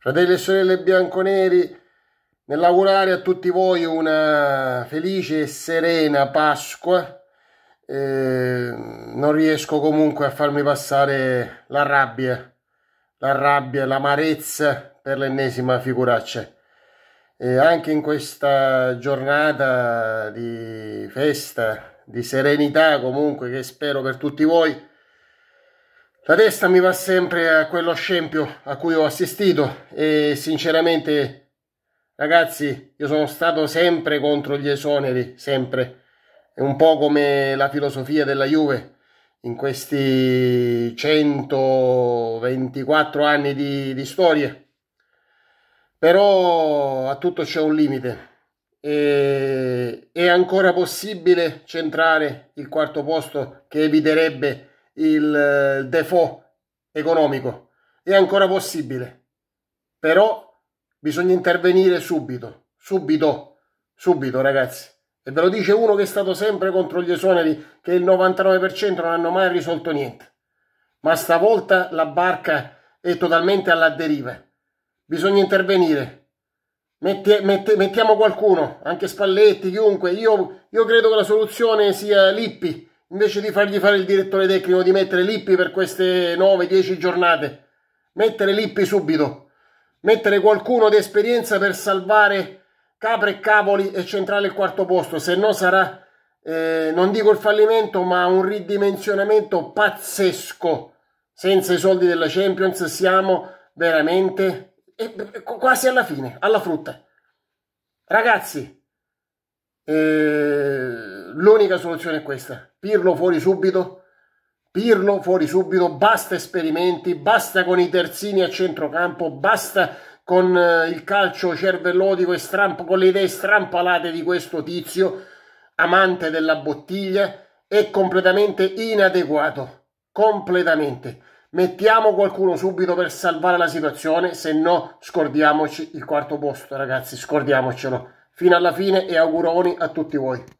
Fratelli e sorelle bianconeri, nell'augurare a tutti voi una felice e serena Pasqua, eh, non riesco comunque a farmi passare la rabbia, la rabbia, l'amarezza per l'ennesima figuraccia. E anche in questa giornata di festa, di serenità comunque che spero per tutti voi, la testa mi va sempre a quello scempio a cui ho assistito e sinceramente ragazzi io sono stato sempre contro gli esoneri, sempre. È un po' come la filosofia della Juve in questi 124 anni di, di storia. Però a tutto c'è un limite. E, è ancora possibile centrare il quarto posto che eviterebbe il eh, default economico. È ancora possibile, però bisogna intervenire subito, subito, subito ragazzi. E ve lo dice uno che è stato sempre contro gli esoneri, che il 99% non hanno mai risolto niente. Ma stavolta la barca è totalmente alla deriva. Bisogna intervenire. Metti, metti, mettiamo qualcuno, anche Spalletti, chiunque. Io, io credo che la soluzione sia Lippi invece di fargli fare il direttore tecnico di mettere Lippi per queste 9-10 giornate, mettere Lippi subito, mettere qualcuno d'esperienza per salvare capre e cavoli e centrare il quarto posto, se no sarà, eh, non dico il fallimento, ma un ridimensionamento pazzesco. Senza i soldi della Champions siamo veramente eh, quasi alla fine, alla frutta. Ragazzi, eh, l'unica soluzione è questa. Pirlo fuori subito. Pirlo fuori subito. Basta esperimenti, basta con i terzini a centrocampo, basta con eh, il calcio cervellotico e strampo, con le idee strampalate di questo tizio, amante della bottiglia, è completamente inadeguato. Completamente. Mettiamo qualcuno subito per salvare la situazione, se no scordiamoci il quarto posto, ragazzi, scordiamocelo. Fino alla fine e auguroni a tutti voi.